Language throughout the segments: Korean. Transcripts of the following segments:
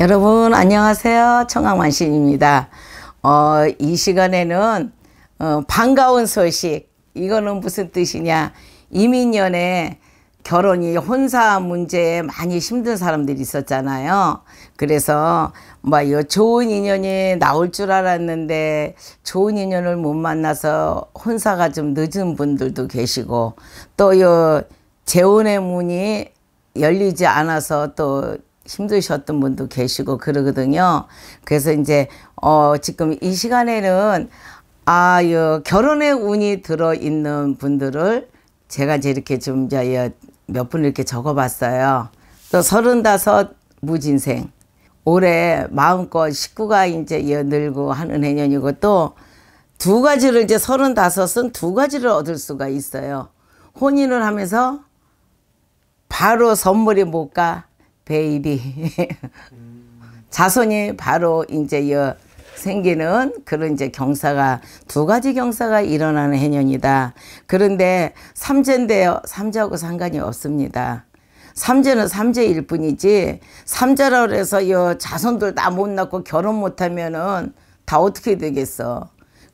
여러분 안녕하세요. 청학만신입니다. 어, 이 시간에는 어, 반가운 소식 이거는 무슨 뜻이냐 이민년에 결혼이 혼사 문제에 많이 힘든 사람들이 있었잖아요. 그래서 뭐 좋은 인연이 나올 줄 알았는데 좋은 인연을 못 만나서 혼사가 좀 늦은 분들도 계시고 또 요 재혼의 문이 열리지 않아서 또 힘드셨던 분도 계시고 그러거든요. 그래서 이제 어 지금 이 시간에는 아, 여, 결혼의 운이 들어 있는 분들을 제가 이제 이렇게 좀 이제 몇분 이렇게 적어 봤어요. 또 서른다섯 무진생. 올해 마음껏 식구가 이제 늘고 하는 해년이고 또 두 가지를 이제 서른다섯은 두 가지를 얻을 수가 있어요. 혼인을 하면서 바로 선물이 못 가. 베이비 음. 자손이 바로 이제 여 생기는 그런 이제 경사가 두 가지 경사가 일어나는 해년이다. 그런데 삼재인데요. 삼재하고 상관이 없습니다. 삼재는 삼재일 뿐이지 삼재라 그래서 여 자손들 다 못 낳고 결혼 못하면은 다 어떻게 되겠어.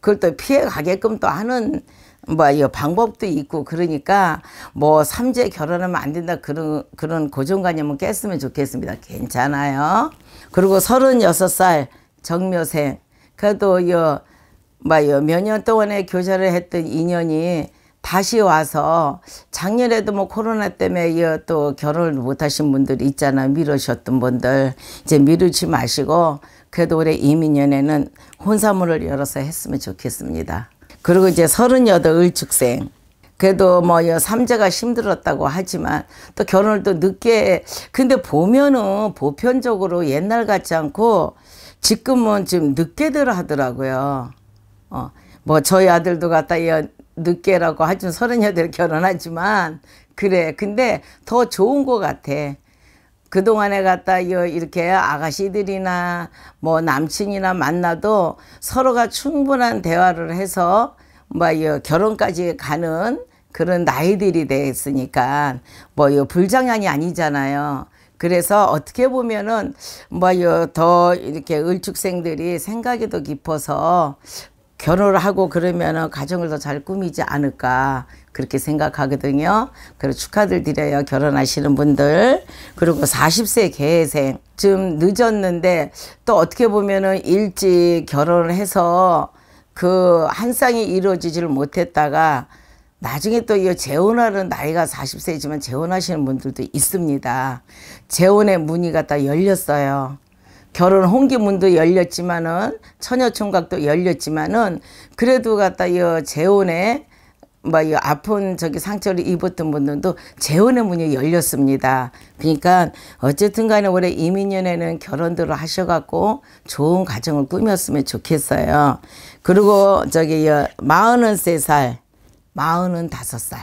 그걸 또 피해가게끔 또 하는 뭐, 이 방법도 있고, 그러니까, 뭐, 삼재 결혼하면 안 된다, 그런, 그런 고정관념은 깼으면 좋겠습니다. 괜찮아요. 그리고 서른여섯 살 정묘생. 그래도, 요, 뭐, 여몇년 동안에 교제를 했던 인연이 다시 와서 작년에도 뭐 코로나 때문에 또 결혼을 못하신 분들이 있잖아요. 미루셨던 분들 이제 미루지 마시고 그래도 올해 이민연에는 혼사문을 열어서 했으면 좋겠습니다. 그리고 이제 서른여덟 을축생 그래도 뭐 삼자가 힘들었다고 하지만 또 결혼을 또 늦게 근데 보면은 보편적으로 옛날 같지 않고 지금은 지금 늦게들 하더라고요. 어, 뭐 저희 아들도 갖다 늦게라고 하여튼 서른여덟 결혼하지만 그래. 근데 더 좋은 것 같아. 그동안에 갖다 이렇게 아가씨들이나 뭐 남친이나 만나도 서로가 충분한 대화를 해서 뭐 결혼까지 가는 그런 나이들이 됐으니까 뭐 불장난이 아니잖아요. 그래서 어떻게 보면은 뭐더 이렇게 을축생들이 생각이 더 깊어서 결혼을 하고 그러면 가정을 더 잘 꾸미지 않을까 그렇게 생각하거든요. 그리고 축하 드려요. 결혼하시는 분들. 그리고 40세 개생. 좀 늦었는데 또 어떻게 보면은 일찍 결혼을 해서 그 한 쌍이 이루어지지를 못했다가 나중에 또 이 재혼하는 나이가 40세지만 재혼하시는 분들도 있습니다. 재혼의 문의가 다 열렸어요. 결혼 홍기문도 열렸지만은 처녀총각도 열렸지만은 그래도 갖다 이 재혼에 뭐 이 아픈 저기 상처를 입었던 분들도 재혼의 문이 열렸습니다. 그러니까 어쨌든 간에 올해 이민년에는 결혼들을 하셔갖고 좋은 가정을 꾸몄으면 좋겠어요. 그리고 저기 마흔은 세살 마흔은 다섯 살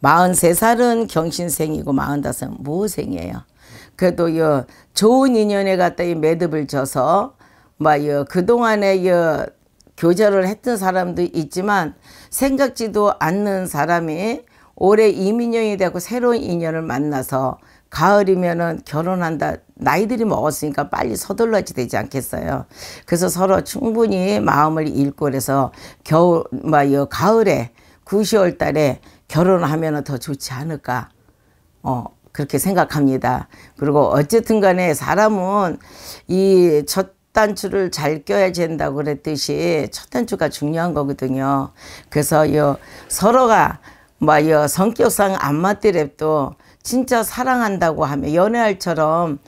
마흔 세살은 경신생이고 마흔 다섯 은 모생이에요. 그래도 여 좋은 인연에 갖다 이 매듭을 져서 뭐여 그동안에 여 교제를 했던 사람도 있지만 생각지도 않는 사람이 올해 이민영이 되고 새로운 인연을 만나서 가을이면은 결혼한다 나이들이 먹었으니까 빨리 서둘러지 되지 않겠어요 그래서 서로 충분히 마음을 읽고 그래서 겨울 뭐여 가을에 9, 10월 달에 결혼하면 더 좋지 않을까 어 그렇게 생각합니다. 그리고 어쨌든 간에 사람은 이 첫 단추를 잘 껴야 된다고 그랬듯이 첫 단추가 중요한 거거든요. 그래서 요 서로가 뭐요 성격상 안 맞더랩도 진짜 사랑한다고 하면 연애할처럼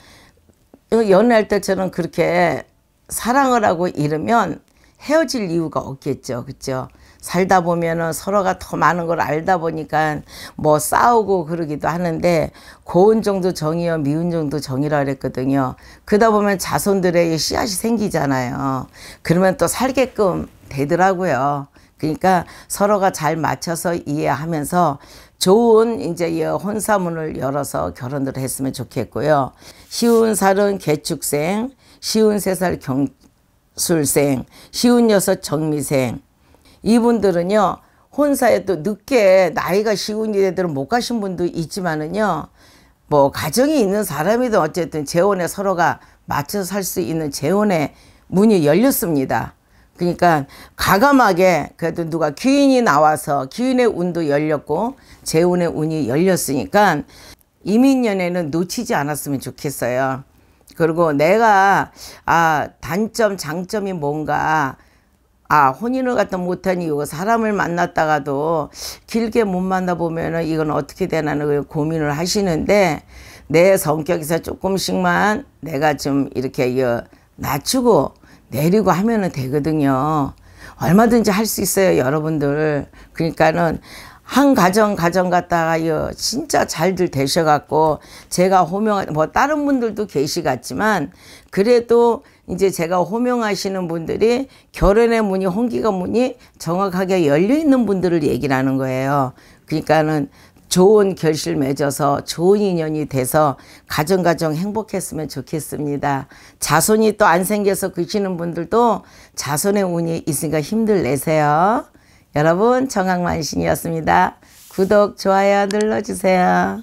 어, 연애할 때처럼 그렇게 사랑을 하고 이러면 헤어질 이유가 없겠죠. 그죠? 살다 보면은 서로가 더 많은 걸 알다 보니까 뭐 싸우고 그러기도 하는데 고운 정도 정이요 미운 정도 정이라 그랬거든요. 그러다 보면 자손들의 씨앗이 생기잖아요. 그러면 또 살게끔 되더라고요. 그러니까 서로가 잘 맞춰서 이해하면서 좋은 이제 혼사문을 열어서 결혼을 했으면 좋겠고요. 쉬운 살은 개축생, 쉬운 세살 술생, 쉬운 여섯 정미생 이분들은요 혼사에 또 늦게 나이가 쉬운 이들은 못 가신 분도 있지만은요 뭐 가정이 있는 사람이든 어쨌든 재혼에 서로가 맞춰살 수 있는 재혼의 문이 열렸습니다. 그러니까 과감하게 그래도 누가 귀인이 나와서 귀인의 운도 열렸고 재혼의 운이 열렸으니까 이민연애는 놓치지 않았으면 좋겠어요. 그리고 내가 아 단점 장점이 뭔가 아 혼인을 갖다 못한 이유가 사람을 만났다가도 길게 못 만나보면은 이건 어떻게 되나는 고민을 하시는데 내 성격에서 조금씩만 내가 좀 이렇게 낮추고 내리고 하면은 되거든요 얼마든지 할 수 있어요 여러분들 그러니까는 한 가정 가정 갔다가 진짜 잘들 되셔갖고 제가 호명 뭐 다른 분들도 계시겠지만 그래도 이제 제가 호명하시는 분들이 결혼의 문이 홍기가 문이 정확하게 열려 있는 분들을 얘기 하는 거예요. 그러니까는 좋은 결실 맺어서 좋은 인연이 돼서 가정가정 행복했으면 좋겠습니다. 자손이 또 안 생겨서 그시는 분들도 자손의 운이 있으니까 힘들 내세요. 여러분 정학만신이었습니다. 구독, 좋아요 눌러주세요.